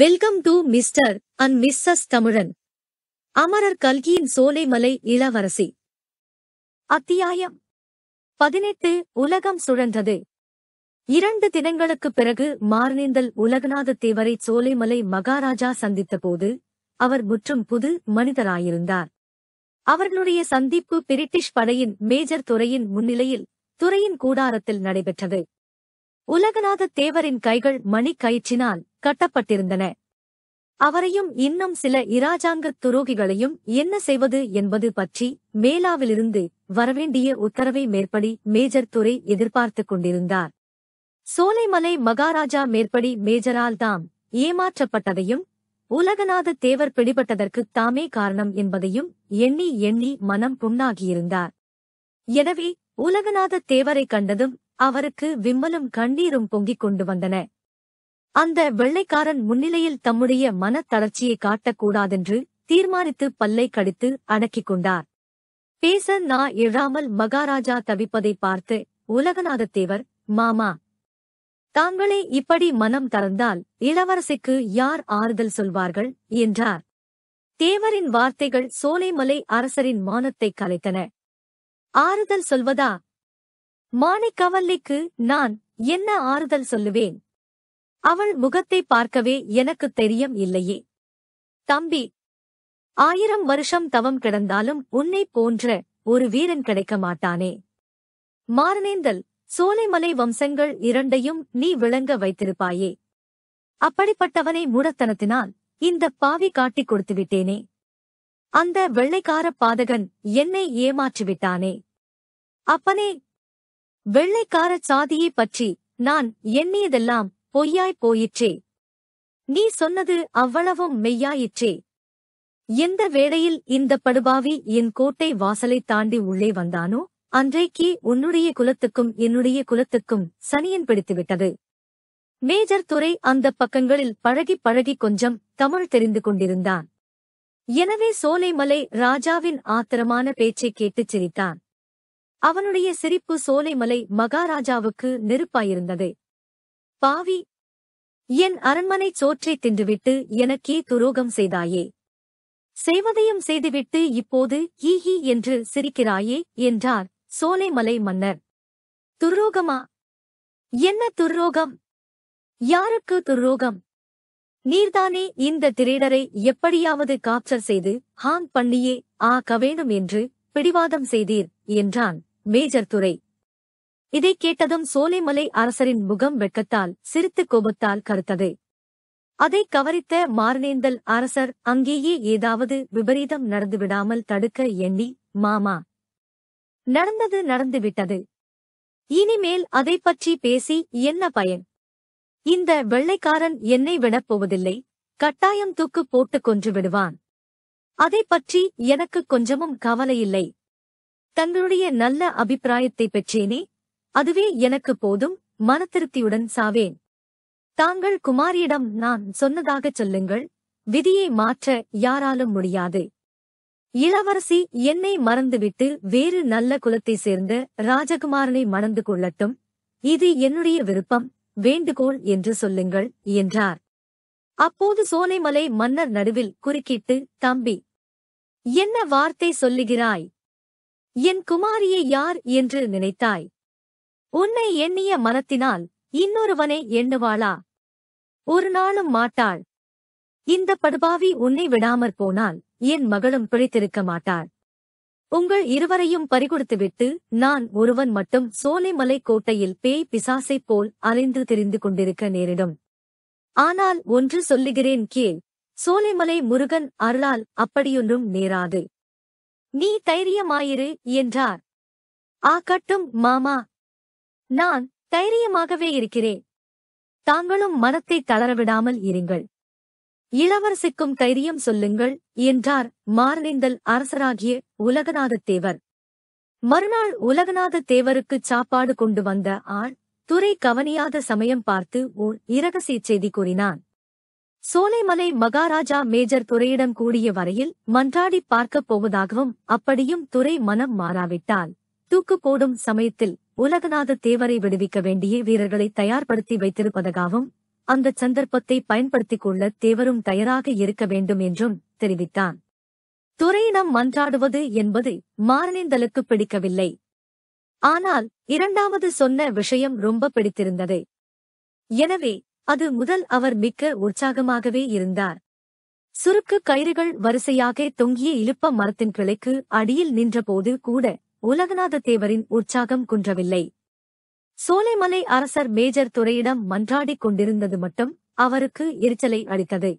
welcome to mister and missus Tamilan அமரர் கல்கியின் சோலைமலை இளவரசி அத்தியாயம் பதினெட்டு உலகம் சுழன்றது இரண்டு தினங்களுக்குப் பிறகு மார்னிந்தல் உலகநாத தேவரை சோலைமலை மகாராஜா சந்தித்தபோது அவர் முற்றும் புது மனிதராயிருந்தார் அவர்களுடைய சந்திப்பு பிரிட்டிஷ் படையின் மேஜர் துறையின் முன்னிலையில் துறையின் கூடாரத்தில் நடைபெற்றது உலகநாத தேவரின் கைகள் கயிற்றினால் கட்டப்பட்டிருந்தன அவரையும் இன்னும் சில இராஜாங்க துரோகிகளையும் என்ன செய்வது என்பது பற்றி மேலாவிலிருந்து வரவேண்டிய உத்தரவை மேற்படி மேஜர் துறை எதிர்பார்த்துக் கொண்டிருந்தார் சோலைமலை மகாராஜா மேற்படி மேஜரால் தாம் ஏமாற்றப்பட்டதையும் உலகநாத தேவர் பிடிபட்டதற்கு தாமே காரணம் என்பதையும் எண்ணி எண்ணி மனம் புண்ணாகியிருந்தார் எனவே உலகநாத தேவரை கண்டதும் அவருக்கு விம்மலும் கண்ணீரும் பொங்கிக் கொண்டு வந்தன அந்த வெள்ளைக்காரன் முன்னிலையில் தம்முடைய மனத் தளர்ச்சியை காட்டக்கூடாதென்று தீர்மானித்து பல்லை கடித்து அடக்கிக் கொண்டார் பேச நா எழாமல் மகாராஜா தவிப்பதை பார்த்து உலகநாதத்தேவர் மாமா தாங்களே இப்படி மனம் தளர்ந்தால் இளவரசிக்கு யார் ஆறுதல் சொல்வார்கள் என்றார் தேவரின் வார்த்தைகள் சோலைமலை அரசரின் மானத்தைக் கலைத்தன ஆறுதல் சொல்வதா மாணிக்கவல்லிக்கு நான் என்ன ஆறுதல் சொல்லுவேன் அவள் முகத்தை பார்க்கவே எனக்கு தெரியும் இல்லையே தம்பி ஆயிரம் வருஷம் தவம் கிடந்தாலும் உன்னை போன்ற ஒரு வீரன் கிடைக்க மாட்டானே மாரணேந்தல் சோலைமலை வம்சங்கள் இரண்டையும் நீ விளங்க வைத்திருப்பாயே அப்படிப்பட்டவனை மூடத்தனத்தினால் இந்த பாவி காட்டிக் கொடுத்து விட்டேனே அந்த வெள்ளைக்கார பாதகன் என்னை ஏமாற்றிவிட்டானே அப்பனே வெள்ளைக்காரச் சாதியைப் பற்றி நான் எண்ணியதெல்லாம் பொய்யாய்ப் போயிற்றே நீ சொன்னது அவ்வளவும் மெய்யாயிற்றே எந்த வேளையில் இந்த படுபாவி என் கோட்டை வாசலை தாண்டி உள்ளே வந்தானோ அன்றைக்கே உன்னுடைய குலத்துக்கும் என்னுடைய குலத்துக்கும் சனியன் பிடித்துவிட்டது மேஜர் துறை அந்த பக்கங்களில் பழகி பழகி கொஞ்சம் தமிழ் தெரிந்து கொண்டிருந்தான் எனவே சோலைமலை ராஜாவின் ஆத்திரமான பேச்சைக் கேட்டுச் சிரித்தான் அவனுடைய சிரிப்பு சோலைமலை மகாராஜாவுக்கு நெருப்பாயிருந்தது பாவி என் அரண்மனை சோற்றை தின்றுவிட்டு எனக்கே துரோகம் செய்தாயே செய்வதையும் செய்துவிட்டு இப்போது ஈஹி என்று சிரிக்கிறாயே என்றார் சோலைமலை மன்னர் துர்ரோகமா என்ன துர்ரோகம் யாருக்கு துர்ரோகம் நீர்தானே இந்த திரேடரை எப்படியாவது காப்சர் செய்து ஹாங் பண்ணியே ஆக்க வேண்டும் என்று பிடிவாதம் செய்தீர் என்றான் மேஜர் துரை இதை கேட்டதும் சோலைமலை அரசரின் முகம் வெட்கத்தால் சிரித்து கோபத்தால் கருத்தது அதை கவரித்த மாரணேந்தல் அரசர் அங்கேயே ஏதாவது விபரீதம் நடந்துவிடாமல் தடுக்க எண்ணி மாமா நடந்தது நடந்துவிட்டது இனிமேல் அதை பற்றி பேசி என்ன பயன் இந்த வெள்ளைக்காரன் என்னை விடப்போவதில்லை கட்டாயம் தூக்கு போட்டுக் கொன்று விடுவான் அதை பற்றி எனக்கு கொஞ்சமும் கவலையில்லை தங்களுடைய நல்ல அபிப்பிராயத்தை பெற்றேனே அதுவே எனக்கு போதும் மனத்திருப்தியுடன் சாவேன் தாங்கள் குமாரியிடம் நான் சொன்னதாகச் சொல்லுங்கள் விதியை மாற்ற யாராலும் முடியாது இளவரசி என்னை மறந்துவிட்டு வேறு நல்ல குலத்தைச் சேர்ந்த ராஜகுமாரனை மணந்து கொள்ளட்டும் இது என்னுடைய விருப்பம் வேண்டுகோள் என்று சொல்லுங்கள் என்றார் அப்போது சோலைமலை மன்னர் நடுவில் குறுக்கிட்டு தம்பி என்ன வார்த்தை சொல்லுகிறாய் என் குமாரியை யார் என்று நினைத்தாய் உன்னை எண்ணிய மனத்தினால் இன்னொருவனை எண்ணுவாளா ஒரு நாளும் மாட்டாள் இந்த படுபாவி உன்னை விடாமற் போனால் என் மகளும் பிழைத்திருக்க மாட்டாள் உங்கள் இருவரையும் பறிகொடுத்துவிட்டு நான் ஒருவன் மட்டும் சோலைமலை கோட்டையில் பேய் பிசாசைப் போல் அலைந்து தெரிந்து கொண்டிருக்க நேரிடும் ஆனால் ஒன்று சொல்லுகிறேன் கீழ் சோலைமலை முருகன் அருளால் அப்படியொன்றும் நேராது நீ தைரியமாயிரு என்றார் ஆகட்டும் மாமா நான் தைரியமாகவே இருக்கிறேன் தாங்களும் மனத்தை தளரவிடாமல் இருங்கள் இளவரசிக்கும் தைரியம் சொல்லுங்கள் என்றார் மாரணிந்தல் அரசராகிய உலகநாத தேவர் மறுநாள் உலகநாத தேவருக்குச் சாப்பாடு கொண்டு வந்த ஆள் துறை கவனியாத சமயம் பார்த்து ஓர் இரகசிய செய்தி கூறினான் சோலைமலை மகாராஜா மேஜர் துறையிடம் கூடிய வரையில் மன்றாடி பார்க்கப் போவதாகவும் அப்படியும் துறை மனம் மாறாவிட்டால் தூக்கு போடும் சமயத்தில் உலகநாத தேவரை விடுவிக்க வேண்டிய வீரர்களை தயார்படுத்தி வைத்திருப்பதாகவும் அந்த சந்தர்ப்பத்தை பயன்படுத்திக் கொள்ள தேவரும் தயாராக இருக்க வேண்டும் என்றும் தெரிவித்தான் துறையிடம் மன்றாடுவது என்பது மாரணிந்தலுக்கு பிடிக்கவில்லை ஆனால் இரண்டாவது சொன்ன விஷயம் ரொம்ப பிடித்திருந்தது எனவே அது முதல் அவர் மிக்க உற்சாகமாகவே இருந்தார் சுருக்கு கயிறுகள் வரிசையாக தொங்கிய இழுப்ப மரத்தின் கிளைக்கு அடியில் நின்றபோது கூட உலகநாத தேவரின் உற்சாகம் குன்றவில்லை சோலைமலை அரசர் மேஜர் துறையிடம் மன்றாடிக் கொண்டிருந்தது மட்டும் அவருக்கு எரிச்சலை அளித்தது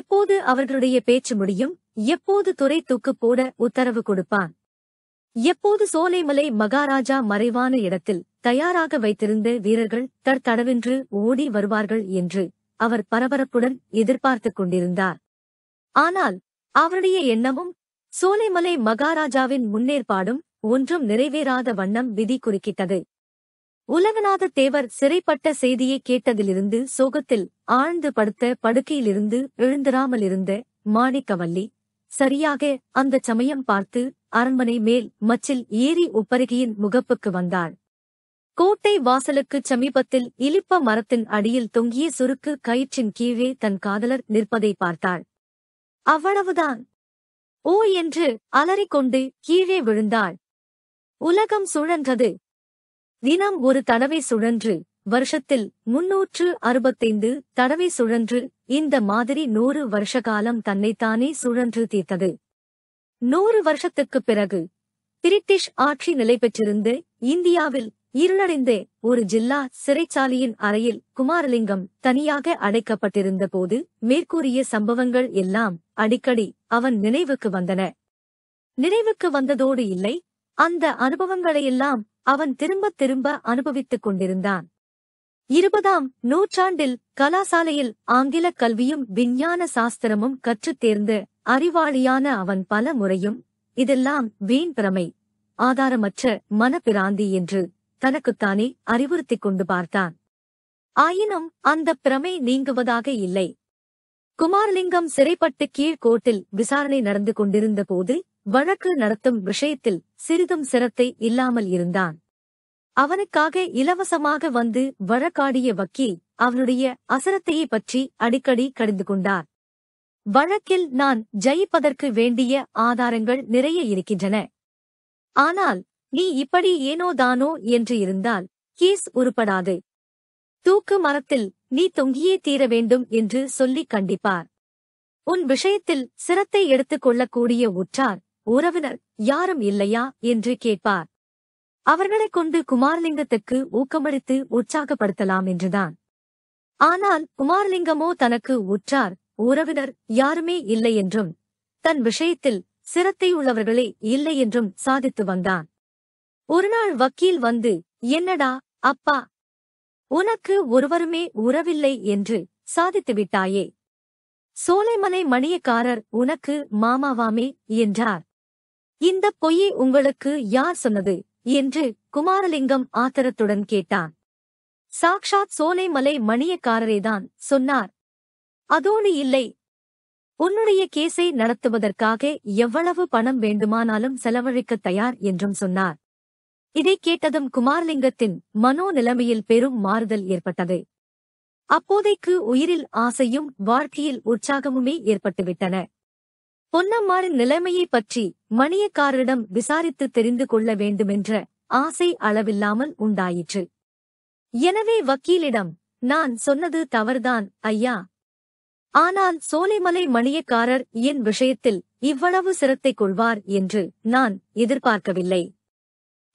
எப்போது அவர்களுடைய பேச்சு முடியும் எப்போது துறை தூக்குப் போட உத்தரவு கொடுப்பான் எப்போது சோலைமலை மகாராஜா மறைவான இடத்தில் தயாராக வைத்திருந்த வீரர்கள் தற்தடவென்று ஓடி வருவார்கள் என்று அவர் பரபரப்புடன் எதிர்பார்த்துக் கொண்டிருந்தார் ஆனால் அவருடைய எண்ணமும் சோலைமலை மகாராஜாவின் முன்னேற்பாடும் ஒன்றும் நிறைவேறாத வண்ணம் விதி குறுக்கிட்டது உலகநாத தேவர் சிறைப்பட்ட செய்தியை கேட்டதிலிருந்து சோகத்தில் ஆழ்ந்து படுத்த படுக்கையிலிருந்து எழுந்திராமலிருந்த மாணிக்கவல்லி சரியாக அந்தச் சமயம் பார்த்து அரண்மனை மேல் மச்சில் ஏறி உப்பருகியின் முகப்புக்கு வந்தாள் கோட்டை வாசலுக்குச் சமீபத்தில் இலிப்ப மரத்தின் அடியில் தொங்கிய சுருக்கு கயிற்றின் கீழே தன் காதலர் நிற்பதை பார்த்தாள் அவ்வளவுதான் ஓ என்று அலறிக்கொண்டு கீழே விழுந்தாள் உலகம் சுழன்றது தினம் ஒரு தடவை சுழன்று வருஷத்தில் முன்னூற்று அறுபத்தைந்து தடவை சுழன்று இந்த மாதிரி நூறு வருஷ காலம் தன்னைத்தானே சுழன்று தீர்த்தது நூறு வருஷத்துக்குப் பிறகு பிரிட்டிஷ் ஆட்சி நிலை பெற்றிருந்து இந்தியாவில் இருளடைந்து ஒரு ஜில்லா சிறைச்சாலையின் அறையில் குமாரலிங்கம் தனியாக அடைக்கப்பட்டிருந்த போது மேற்கூறிய சம்பவங்கள் எல்லாம் அடிக்கடி அவன் நினைவுக்கு வந்தன நினைவுக்கு வந்ததோடு இல்லை அந்த அனுபவங்களையெல்லாம் அவன் திரும்பத் திரும்ப அனுபவித்துக் கொண்டிருந்தான் இருபதாம் நூற்றாண்டில் கலாசாலையில் ஆங்கில கல்வியும் விஞ்ஞான சாஸ்திரமும் கற்றுத் தேர்ந்து அறிவாளியான அவன் பல முறையும் இதெல்லாம் வீண் பிரமை ஆதாரமற்ற மனப்பிராந்தி என்று தனக்குத்தானே அறிவுறுத்திக் கொண்டு பார்த்தான் ஆயினும் அந்த பிரமை நீங்குவதாக இல்லை குமாரலிங்கம் சிறைப்பட்டு கீழ்கோட்டில் விசாரணை நடந்து கொண்டிருந்த போது வழக்கு நடத்தும் விஷயத்தில் சிறிதும் சிரத்தை இல்லாமல் இருந்தான் அவனுக்காக இலவசமாக வந்து வழக்காடிய வக்கீல் அவனுடைய அசரத்தையை பற்றி அடிக்கடி கடிந்து கொண்டார் வழக்கில் நான் ஜெயிப்பதற்கு வேண்டிய ஆதாரங்கள் நிறைய இருக்கின்றன ஆனால் நீ இப்படி ஏனோதானோ என்று இருந்தால் கேஸ் உருப்படாது தூக்கு மரத்தில் நீ தொங்கியே தீர வேண்டும் என்று சொல்லி கண்டிப்பார் உன் விஷயத்தில் சிரத்தை எடுத்துக் கொள்ளக்கூடிய உற்றார் உறவினர் யாரும் இல்லையா என்று கேட்பார் அவர்களைக் கொண்டு குமாரலிங்கத்துக்கு ஊக்கமளித்து உற்சாகப்படுத்தலாம் என்றுதான் ஆனால் குமாரலிங்கமோ தனக்கு உற்றார் உறவினர் யாருமே இல்லை என்றும் தன் விஷயத்தில் உள்ளவர்களே இல்லை என்றும் சாதித்து வந்தான் ஒருநாள் வக்கீல் வந்து என்னடா அப்பா உனக்கு ஒருவருமே உறவில்லை என்று சாதித்துவிட்டாயே சோலைமலை மணியக்காரர் உனக்கு மாமாவாமே என்றார் இந்த பொய்யை உங்களுக்கு யார் சொன்னது என்று குமாரலிங்கம் ஆத்திரத்துடன் கேட்டான் சாக்ஷாத் சோலைமலை மணியக்காரரேதான் சொன்னார் அதோடு இல்லை உன்னுடைய கேஸை நடத்துவதற்காக எவ்வளவு பணம் வேண்டுமானாலும் செலவழிக்க தயார் என்றும் சொன்னார் இதை கேட்டதும் குமாரலிங்கத்தின் மனோ நிலைமையில் பெரும் மாறுதல் ஏற்பட்டது அப்போதைக்கு உயிரில் ஆசையும் வாழ்க்கையில் உற்சாகமுமே ஏற்பட்டுவிட்டன பொன்னம்மாளின் நிலைமையை பற்றி மணியக்காரரிடம் விசாரித்து தெரிந்து கொள்ள வேண்டுமென்ற ஆசை அளவில்லாமல் உண்டாயிற்று எனவே வக்கீலிடம் நான் சொன்னது தவறுதான் ஐயா ஆனால் சோலைமலை மணியக்காரர் என் விஷயத்தில் இவ்வளவு சிரத்தை கொள்வார் என்று நான் எதிர்பார்க்கவில்லை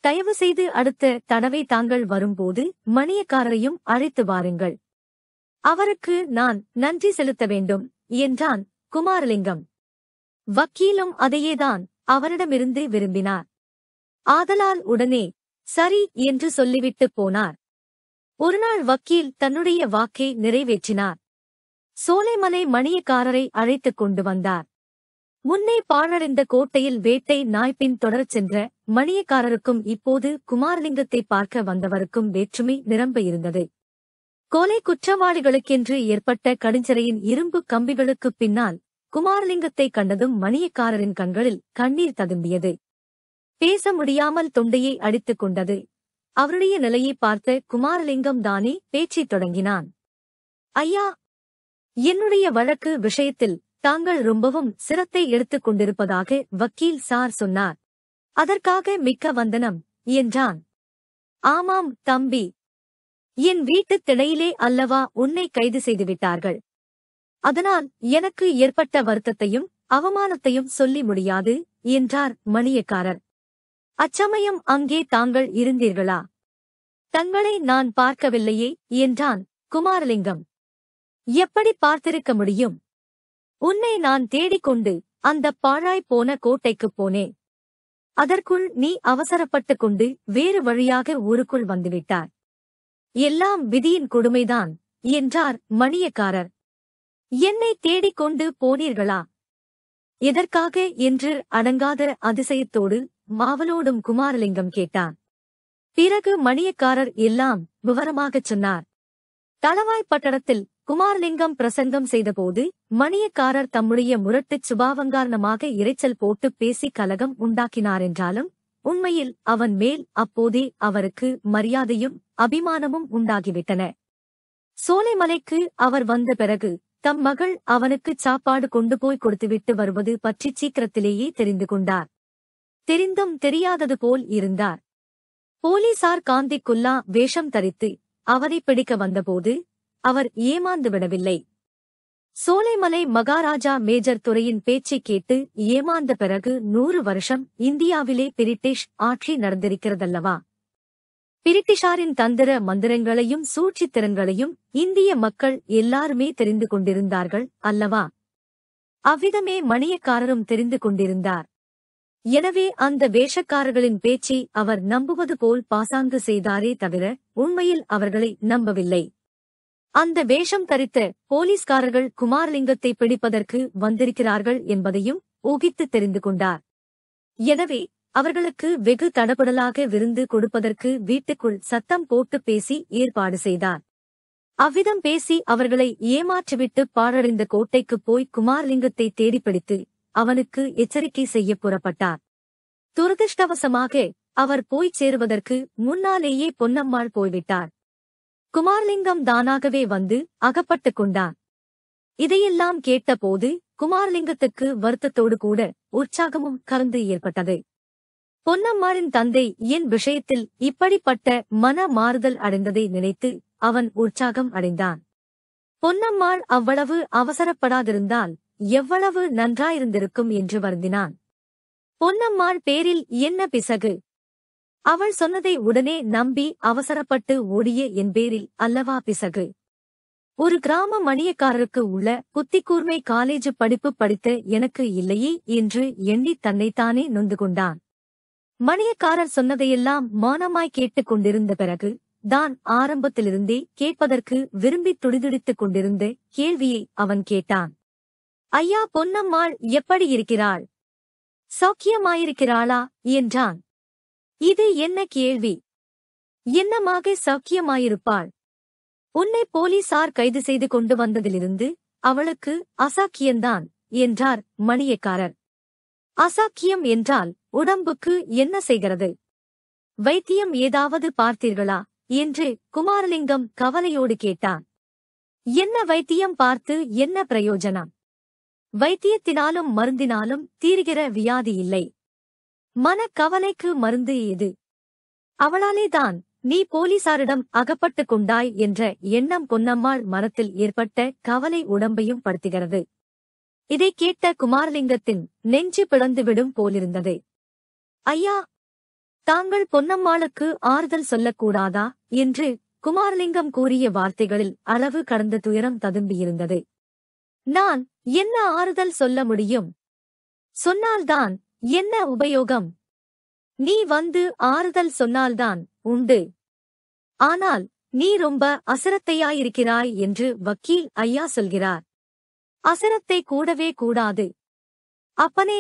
தயவு செய்து அடுத்த தடவை தாங்கள் வரும்போது மணியக்காரரையும் அழைத்து வாருங்கள் அவருக்கு நான் நன்றி செலுத்த வேண்டும் என்றான் குமாரலிங்கம் வக்கீலும் அதையேதான் அவரிடமிருந்தே விரும்பினார் ஆதலால் உடனே சரி என்று சொல்லிவிட்டு போனார் ஒருநாள் வக்கீல் தன்னுடைய வாக்கை நிறைவேற்றினார் சோலைமலை மணியக்காரரை அழைத்துக் கொண்டு வந்தார் முன்னே பாழடைந்த கோட்டையில் வேட்டை நாய்ப்பின் தொடரச் சென்ற மணியக்காரருக்கும் இப்போது குமாரலிங்கத்தை பார்க்க வந்தவருக்கும் வேற்றுமை நிரம்ப இருந்தது கொலை குற்றவாளிகளுக்கென்று ஏற்பட்ட கடுஞ்சரையின் இரும்பு கம்பிகளுக்குப் பின்னால் குமாரலிங்கத்தை கண்டதும் மணியக்காரரின் கண்களில் கண்ணீர் ததும்பியது பேச முடியாமல் தொண்டையை அடித்துக் கொண்டது அவருடைய நிலையை பார்த்த குமாரலிங்கம் தானே பேச்சைத் தொடங்கினான் ஐயா என்னுடைய வழக்கு விஷயத்தில் தாங்கள் ரொம்பவும் சிரத்தை எடுத்துக் கொண்டிருப்பதாக வக்கீல் சார் சொன்னார் அதற்காக மிக்க வந்தனம் என்றான் ஆமாம் தம்பி என் வீட்டுத் திடையிலே அல்லவா உன்னை கைது செய்துவிட்டார்கள் அதனால் எனக்கு ஏற்பட்ட வருத்தத்தையும் அவமானத்தையும் சொல்லி முடியாது என்றார் மணியக்காரர் அச்சமயம் அங்கே தாங்கள் இருந்தீர்களா தங்களை நான் பார்க்கவில்லையே என்றான் குமாரலிங்கம் எப்படி பார்த்திருக்க முடியும் உன்னை நான் தேடிக்கொண்டு அந்த பாழாய்ப் போன கோட்டைக்குப் போனேன் அதற்குள் நீ அவசரப்பட்டுக் கொண்டு வேறு வழியாக ஊருக்குள் வந்துவிட்டார் எல்லாம் விதியின் கொடுமைதான் என்றார் மணியக்காரர் என்னை தேடிக் கொண்டு போனீர்களா எதற்காக என்று அடங்காத அதிசயத்தோடு மாவலோடும் குமாரலிங்கம் கேட்டான் பிறகு மணியக்காரர் எல்லாம் விவரமாகச் சொன்னார் தளவாய்ப்பட்டடத்தில் குமாரலிங்கம் பிரசங்கம் செய்தபோது மணியக்காரர் தம்முடைய முரட்டுச் சுபாவங்காரணமாக இரைச்சல் போட்டு பேசி கலகம் உண்டாக்கினாரென்றாலும் உண்மையில் அவன் மேல் அப்போதே அவருக்கு மரியாதையும் அபிமானமும் உண்டாகிவிட்டன சோலைமலைக்கு அவர் வந்த பிறகு தம் மகள் அவனுக்குச் சாப்பாடு கொண்டு போய் கொடுத்துவிட்டு வருவது பற்றி சீக்கிரத்திலேயே தெரிந்து கொண்டார் தெரிந்தும் தெரியாதது போல் இருந்தார் போலீசார் காந்தி குல்லா வேஷம் தரித்து அவரை பிடிக்க வந்தபோது அவர் ஏமாந்து விடவில்லை சோலைமலை மகாராஜா மேஜர் துறையின் பேச்சை கேட்டு ஏமாந்த பிறகு நூறு வருஷம் இந்தியாவிலே பிரிட்டிஷ் ஆட்சி நடந்திருக்கிறதல்லவா பிரிட்டிஷாரின் தந்திர மந்திரங்களையும் சூழ்ச்சித்திறன்களையும் இந்திய மக்கள் எல்லாருமே தெரிந்து கொண்டிருந்தார்கள் அல்லவா அவ்விதமே மணியக்காரரும் தெரிந்து கொண்டிருந்தார் எனவே அந்த வேஷக்காரர்களின் பேச்சை அவர் நம்புவது போல் பாசாங்கு செய்தாரே தவிர உண்மையில் அவர்களை நம்பவில்லை அந்த வேஷம் தரித்த போலீஸ்காரர்கள் குமாரலிங்கத்தை பிடிப்பதற்கு வந்திருக்கிறார்கள் என்பதையும் ஊகித்து தெரிந்து கொண்டார் எனவே அவர்களுக்கு வெகு தடபுடலாக விருந்து கொடுப்பதற்கு வீட்டுக்குள் சத்தம் போட்டு பேசி ஏற்பாடு செய்தார் அவ்விதம் பேசி அவர்களை ஏமாற்றிவிட்டு பாழடைந்த கோட்டைக்குப் போய் குமார்லிங்கத்தை தேடிப்பிடித்து அவனுக்கு எச்சரிக்கை செய்ய புறப்பட்டார் துரதிருஷ்டவசமாக அவர் போய்ச் சேருவதற்கு முன்னாலேயே பொன்னம்மாள் போய்விட்டார் குமார்லிங்கம் தானாகவே வந்து அகப்பட்டுக் கொண்டார் இதையெல்லாம் கேட்டபோது குமார்லிங்கத்துக்கு வருத்தத்தோடு கூட உற்சாகமும் கலந்து ஏற்பட்டது பொன்னம்மாளின் தந்தை என் விஷயத்தில் இப்படிப்பட்ட மன மாறுதல் அடைந்ததை நினைத்து அவன் உற்சாகம் அடைந்தான் பொன்னம்மாள் அவ்வளவு அவசரப்படாதிருந்தால் எவ்வளவு நன்றாயிருந்திருக்கும் என்று வருந்தினான் பொன்னம்மாள் பேரில் என்ன பிசகு அவள் சொன்னதை உடனே நம்பி அவசரப்பட்டு ஓடிய என் பேரில் அல்லவா பிசகு ஒரு கிராம மணியக்காரருக்கு உள்ள குத்திக்கூர்மை காலேஜ் படிப்பு படித்த எனக்கு இல்லையே என்று எண்ணி தன்னைத்தானே நொந்து கொண்டான் மணியக்காரர் சொன்னதையெல்லாம் மானமாய் கேட்டுக் கொண்டிருந்த பிறகு தான் ஆரம்பத்திலிருந்தே கேட்பதற்கு விரும்பி துடிதுடித்துக் கொண்டிருந்த கேள்வியை அவன் கேட்டான் ஐயா பொன்னம்மாள் எப்படி இருக்கிறாள் சௌக்கியமாயிருக்கிறாளா என்றான் இது என்ன கேள்வி என்னமாக சௌக்கியமாயிருப்பாள் உன்னை போலீசார் கைது செய்து கொண்டு வந்ததிலிருந்து அவளுக்கு அசாக்கியந்தான் என்றார் மணியக்காரர் அசாக்கியம் என்றால் உடம்புக்கு என்ன செய்கிறது வைத்தியம் ஏதாவது பார்த்தீர்களா என்று குமாரலிங்கம் கவலையோடு கேட்டான் என்ன வைத்தியம் பார்த்து என்ன பிரயோஜனம் வைத்தியத்தினாலும் மருந்தினாலும் தீர்கிற வியாதி இல்லை மனக்கவலைக்கு மருந்து எது அவளாலேதான் நீ போலீசாரிடம் அகப்பட்டுக் கொண்டாய் என்ற எண்ணம் பொன்னம்மாள் மனத்தில் ஏற்பட்ட கவலை உடம்பையும் படுத்துகிறது இதை கேட்ட குமாரலிங்கத்தின் நெஞ்சு பிளந்துவிடும் போலிருந்தது ஐயா தாங்கள் பொன்னம்மாளுக்கு ஆறுதல் சொல்லக்கூடாதா என்று குமாரலிங்கம் கூறிய வார்த்தைகளில் அளவு கடந்த துயரம் ததும்பியிருந்தது நான் என்ன ஆறுதல் சொல்ல முடியும் சொன்னால்தான் என்ன உபயோகம் நீ வந்து ஆறுதல் சொன்னால்தான் உண்டு ஆனால் நீ ரொம்ப அசரத்தையாயிருக்கிறாய் என்று வக்கீல் ஐயா சொல்கிறார் அசரத்தை கூடவே கூடாது அப்பனே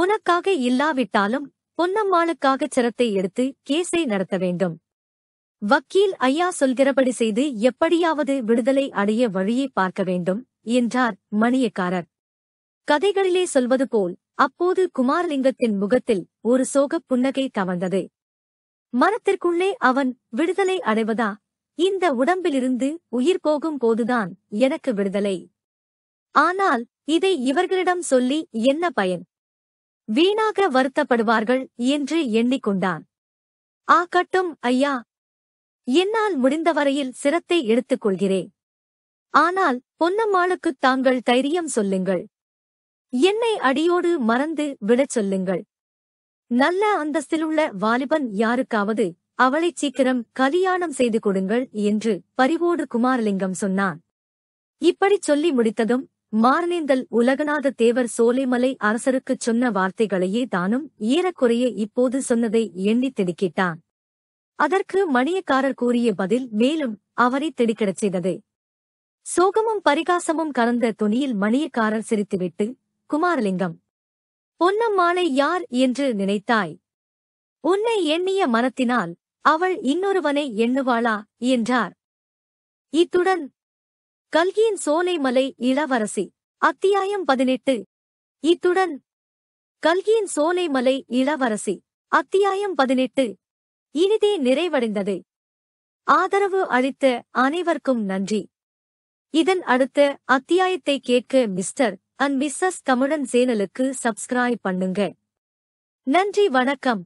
உனக்காக இல்லாவிட்டாலும் பொன்னம்மாளுக்காகச் சிரத்தை எடுத்து கேஸை நடத்த வேண்டும் வக்கீல் ஐயா சொல்கிறபடி செய்து எப்படியாவது விடுதலை அடைய வழியை பார்க்க வேண்டும் என்றார் மணியக்காரர் கதைகளிலே சொல்வது போல் அப்போது குமாரலிங்கத்தின் முகத்தில் ஒரு சோகப் புன்னகை தவழ்ந்தது மரத்திற்குள்ளே அவன் விடுதலை அடைவதா இந்த உடம்பிலிருந்து உயிர் போகும் போதுதான் எனக்கு விடுதலை ஆனால் இதை இவர்களிடம் சொல்லி என்ன பயன் வீணாக வருத்தப்படுவார்கள் என்று எண்ணிக்கொண்டான் ஆ கட்டும் ஐயா என்னால் முடிந்தவரையில் சிரத்தை எடுத்துக்கொள்கிறேன் ஆனால் பொன்னம்மாளுக்குத் தாங்கள் தைரியம் சொல்லுங்கள் என்னை அடியோடு மறந்து விடச் சொல்லுங்கள் நல்ல அந்தஸ்திலுள்ள வாலிபன் யாருக்காவது அவளைச் சீக்கிரம் கலியாணம் செய்து கொடுங்கள் என்று பரிவோடு குமாரலிங்கம் சொன்னான் இப்படிச் சொல்லி முடித்ததும் மார்னேந்தல் உலகநாத தேவர் சோலைமலை அரசருக்குச் சொன்ன வார்த்தைகளையே தானும் ஈரக்குறைய இப்போது சொன்னதை எண்ணித் திடுக்கிட்டான் அதற்கு மணியக்காரர் கூறிய பதில் மேலும் அவரை திடுக்கிடச் செய்தது சோகமும் பரிகாசமும் கலந்த துணியில் மணியக்காரர் சிரித்துவிட்டு குமாரலிங்கம் பொன்னம்மாளை யார் என்று நினைத்தாய் உன்னை எண்ணிய மனத்தினால் அவள் இன்னொருவனை எண்ணுவாளா என்றார் இத்துடன் கல்கியின் சோலைமலை இளவரசி அத்தியாயம் பதினெட்டு இத்துடன் கல்கியின் சோலைமலை இளவரசி அத்தியாயம் பதினெட்டு இனிதே நிறைவடைந்தது ஆதரவு அளித்த அனைவருக்கும் நன்றி இதன் அடுத்த அத்தியாயத்தை கேட்க மிஸ்டர் அண்ட் மிஸ்ஸஸ் தமிழன் சேனலுக்கு சப்ஸ்கிரைப் பண்ணுங்க நன்றி வணக்கம்